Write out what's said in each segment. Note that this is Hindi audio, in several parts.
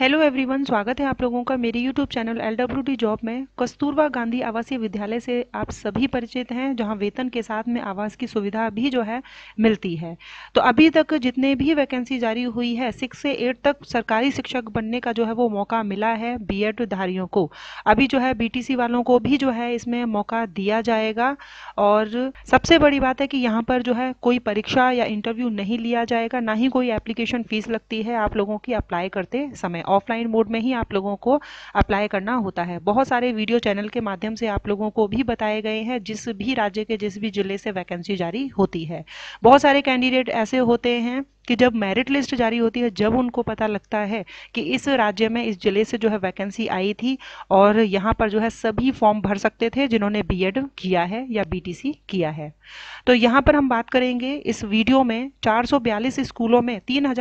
हेलो एवरीवन स्वागत है आप लोगों का मेरे YouTube channel L W D job में कस्तूरबा गांधी आवासीय विद्यालय से आप सभी परिचित हैं जहां वेतन के साथ में आवास की सुविधा भी जो है मिलती है तो अभी तक जितने भी वैकेंसी जारी हुई है सिक्स से एट तक सरकारी शिक्षक बनने का जो है वो मौका मिला है बी धारियों को अभी जो है बी वालों को भी जो है इसमें मौका दिया जाएगा और सबसे बड़ी बात है कि यहाँ पर जो है कोई परीक्षा या इंटरव्यू नहीं लिया जाएगा ना ही कोई एप्लीकेशन फीस लगती है आप लोगों की अप्लाई करते समय में ऑफलाइन मोड में ही आप लोगों को अप्लाई करना होता है बहुत सारे वीडियो चैनल के माध्यम से आप लोगों को भी बताए गए हैं जिस भी राज्य के जिस भी जिले से वैकेंसी जारी होती है बहुत सारे कैंडिडेट ऐसे होते हैं कि जब मेरिट लिस्ट जारी होती है जब उनको पता लगता है कि इस राज्य में इस जिले से जो है वैकेंसी आई थी और यहाँ पर जो है सभी फॉर्म भर सकते थे जिन्होंने बीएड किया है या बीटीसी किया है तो यहाँ पर हम बात करेंगे इस वीडियो में 442 स्कूलों में तीन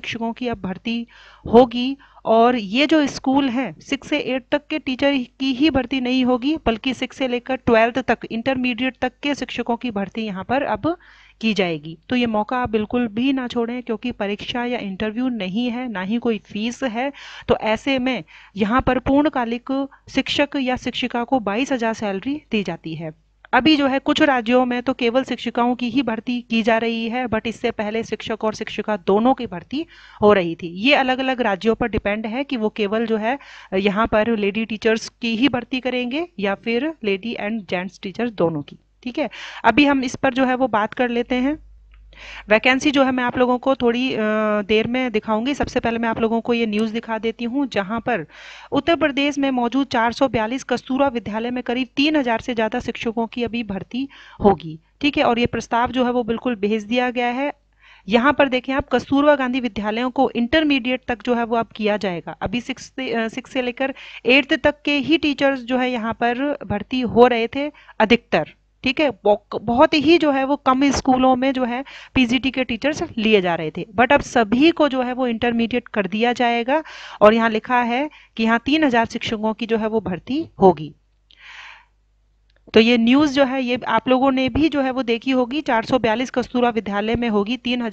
शिक्षकों की अब भर्ती होगी और ये जो स्कूल हैं सिक्स से एट तक के टीचर की ही भर्ती नहीं होगी बल्कि सिक्स से लेकर ट्वेल्थ तक इंटरमीडिएट तक के शिक्षकों की भर्ती यहाँ पर अब की जाएगी तो ये मौका आप बिल्कुल भी ना छोड़ें क्योंकि परीक्षा या इंटरव्यू नहीं है ना ही कोई फीस है तो ऐसे में यहाँ पर पूर्णकालिक शिक्षक या शिक्षिका को बाईस हजार सैलरी दी जाती है अभी जो है कुछ राज्यों में तो केवल शिक्षिकाओं की ही भर्ती की जा रही है बट इससे पहले शिक्षक और शिक्षिका दोनों की भर्ती हो रही थी ये अलग अलग राज्यों पर डिपेंड है कि वो केवल जो है यहाँ पर लेडी टीचर्स की ही भर्ती करेंगे या फिर लेडी एंड जेंट्स टीचर्स दोनों की ठीक है अभी हम इस पर जो है वो बात कर लेते हैं वैकेंसी जो है मैं आप लोगों को थोड़ी देर में दिखाऊंगी सबसे पहले मैं आप लोगों को ये न्यूज़ दिखा देती हूँ जहां पर उत्तर प्रदेश में मौजूद 442 कस्तूरा विद्यालय में करीब 3000 से ज़्यादा शिक्षकों की अभी भर्ती होगी ठीक है और ये प्रस्ताव जो है वो बिल्कुल भेज दिया गया है यहाँ पर देखें आप कस्तूरबा गांधी विद्यालयों को इंटरमीडिएट तक जो है वो अब किया जाएगा अभी सिक्स से सिक्स से लेकर एट्थ तक के ही टीचर्स जो है यहाँ पर भर्ती हो रहे थे अधिकतर ठीक है बहुत ही जो है वो कम स्कूलों में जो है पीजीटी के टीचर्स लिए जा रहे थे बट अब सभी को जो है वो इंटरमीडिएट कर दिया जाएगा और यहाँ लिखा है कि यहाँ तीन हजार शिक्षकों की जो है वो भर्ती होगी तो ये न्यूज़ जो है ये आप लोगों ने भी जो है वो देखी होगी 442 कस्तूरा विद्यालय में होगी तीन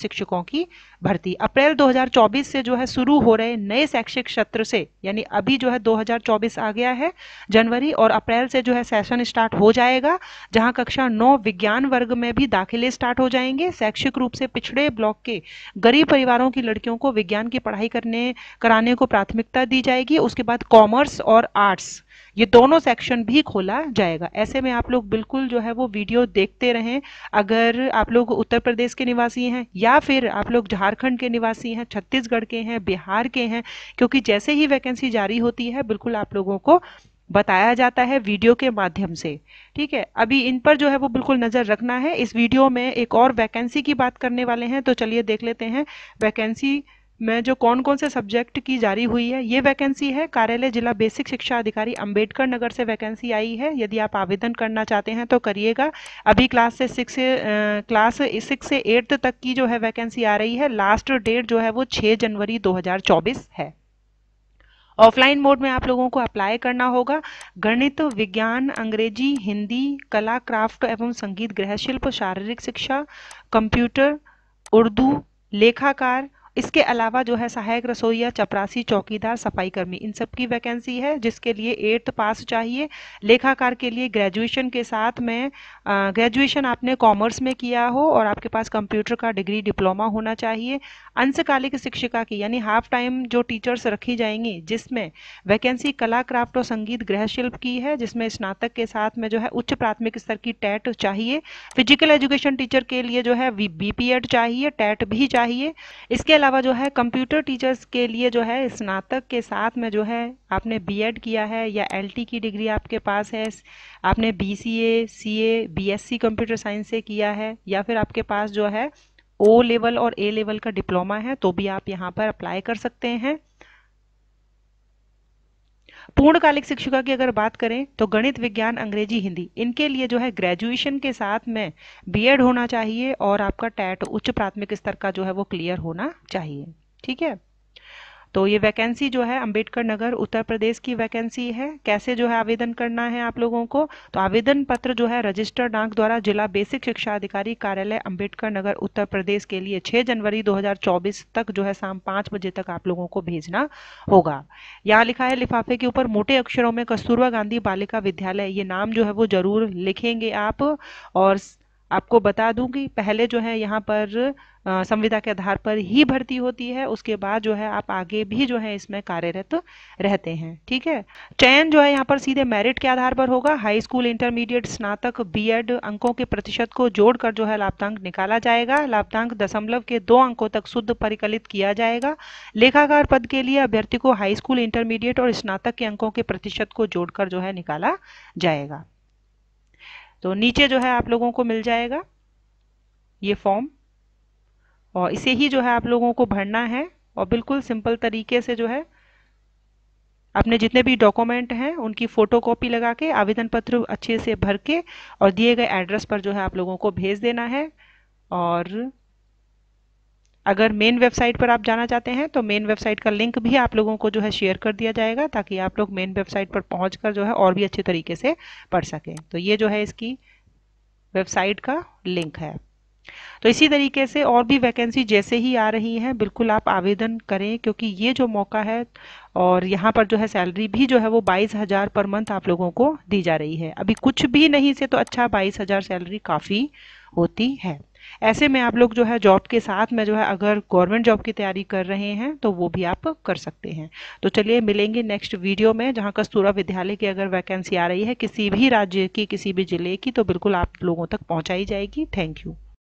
शिक्षकों की भर्ती अप्रैल 2024 से जो है शुरू हो रहे नए शैक्षिक सत्र से यानी अभी जो है 2024 आ गया है जनवरी और अप्रैल से जो है सेशन स्टार्ट हो जाएगा जहां कक्षा नौ विज्ञान वर्ग में भी दाखिले स्टार्ट हो जाएंगे शैक्षिक रूप से पिछड़े ब्लॉक के गरीब परिवारों की लड़कियों को विज्ञान की पढ़ाई करने कराने को प्राथमिकता दी जाएगी उसके बाद कॉमर्स और आर्ट्स ये दोनों सेक्शन भी खोला जाएगा जाएगा ऐसे में आप लोग बिल्कुल जो है वो वीडियो देखते रहें अगर आप लोग उत्तर प्रदेश के निवासी हैं या फिर आप लोग झारखंड के निवासी हैं छत्तीसगढ़ के हैं बिहार के हैं क्योंकि जैसे ही वैकेंसी जारी होती है बिल्कुल आप लोगों को बताया जाता है वीडियो के माध्यम से ठीक है अभी इन पर जो है वो बिल्कुल नज़र रखना है इस वीडियो में एक और वैकेंसी की बात करने वाले हैं तो चलिए देख लेते हैं वैकेंसी में जो कौन कौन से सब्जेक्ट की जारी हुई है ये वैकेंसी है कार्यालय जिला बेसिक शिक्षा अधिकारी अंबेडकर नगर से वैकेंसी आई है यदि आप आवेदन करना चाहते हैं तो करिएगा अभी क्लास से सिक्स क्लास सिक्स से एट्थ तक की जो है वैकेंसी आ रही है लास्ट डेट जो है वो छः जनवरी दो है ऑफलाइन मोड में आप लोगों को अप्लाई करना होगा गणित विज्ञान अंग्रेजी हिंदी कला क्राफ्ट एवं संगीत गृहशिल्प शारीरिक शिक्षा कंप्यूटर उर्दू लेखाकार इसके अलावा जो है सहायक रसोईया चपरासी चौकीदार सफाई कर्मी इन सब की वैकेंसी है जिसके लिए एट्थ पास चाहिए लेखाकार के लिए ग्रेजुएशन के साथ में ग्रेजुएशन आपने कॉमर्स में किया हो और आपके पास कंप्यूटर का डिग्री डिप्लोमा होना चाहिए अंशकालिक शिक्षिका की यानी हाफ टाइम जो टीचर्स रखी जाएंगी जिसमें वैकेंसी कला क्राफ्ट और संगीत गृह शिल्प की है जिसमें स्नातक के साथ में जो है उच्च प्राथमिक स्तर की टैट चाहिए फिजिकल एजुकेशन टीचर के लिए जो है बी चाहिए टैट भी चाहिए इसके अलावा जो है कंप्यूटर टीचर्स के लिए जो है स्नातक के साथ में जो है आपने बीएड किया है या एलटी की डिग्री आपके पास है आपने BCA CA BSc computer science से किया है या फिर आपके पास जो है ओ लेवल और ए लेवल का डिप्लोमा है तो भी आप यहाँ पर अप्लाई कर सकते हैं पूर्णकालिक शिक्षिका की अगर बात करें तो गणित विज्ञान अंग्रेजी हिंदी इनके लिए जो है ग्रेजुएशन के साथ में बीएड होना चाहिए और आपका टैट उच्च प्राथमिक स्तर का जो है वो क्लियर होना चाहिए ठीक है तो ये वैकेंसी जो है अंबेडकर नगर उत्तर प्रदेश की वैकेंसी है कैसे जो है आवेदन करना है आप लोगों को तो आवेदन पत्र जो है रजिस्टर डाक द्वारा जिला बेसिक शिक्षा अधिकारी कार्यालय अंबेडकर नगर उत्तर प्रदेश के लिए 6 जनवरी 2024 तक जो है शाम पाँच बजे तक आप लोगों को भेजना होगा यहाँ लिखा है लिफाफे के ऊपर मोटे अक्षरों में कस्तूरबा गांधी बालिका विद्यालय ये नाम जो है वो जरूर लिखेंगे आप और आपको बता दूं कि पहले जो है यहाँ पर संविदा के आधार पर ही भर्ती होती है उसके बाद जो है आप आगे भी जो है इसमें कार्यरत तो रहते हैं ठीक है चयन जो है यहाँ पर सीधे मेरिट के आधार पर होगा हाई स्कूल इंटरमीडिएट स्नातक बीएड अंकों के प्रतिशत को जोड़कर जो है लाभतांक निकाला जाएगा लाभतांक दशमलव के दो अंकों तक शुद्ध परिकलित किया जाएगा लेखाकार पद के लिए अभ्यर्थी को हाई स्कूल इंटरमीडिएट और स्नातक के अंकों के प्रतिशत को जोड़कर जो है निकाला जाएगा तो नीचे जो है आप लोगों को मिल जाएगा ये फॉर्म और इसे ही जो है आप लोगों को भरना है और बिल्कुल सिंपल तरीके से जो है अपने जितने भी डॉक्यूमेंट हैं उनकी फ़ोटो कॉपी लगा के आवेदन पत्र अच्छे से भर के और दिए गए एड्रेस पर जो है आप लोगों को भेज देना है और अगर मेन वेबसाइट पर आप जाना चाहते हैं तो मेन वेबसाइट का लिंक भी आप लोगों को जो है शेयर कर दिया जाएगा ताकि आप लोग मेन वेबसाइट पर पहुँच कर जो है और भी अच्छे तरीके से पढ़ सकें तो ये जो है इसकी वेबसाइट का लिंक है तो इसी तरीके से और भी वैकेंसी जैसे ही आ रही हैं बिल्कुल आप आवेदन करें क्योंकि ये जो मौका है और यहाँ पर जो है सैलरी भी जो है वो बाईस हज़ार पर मंथ आप लोगों को दी जा रही है अभी कुछ भी नहीं से तो अच्छा बाईस हज़ार सैलरी काफ़ी होती है ऐसे में आप लोग जो है जॉब के साथ में जो है अगर गवर्नमेंट जॉब की तैयारी कर रहे हैं तो वो भी आप कर सकते हैं तो चलिए मिलेंगे नेक्स्ट वीडियो में जहाँ कस्तूरा विद्यालय की अगर वैकेंसी आ रही है किसी भी राज्य की किसी भी जिले की तो बिल्कुल आप लोगों तक पहुँचाई जाएगी थैंक यू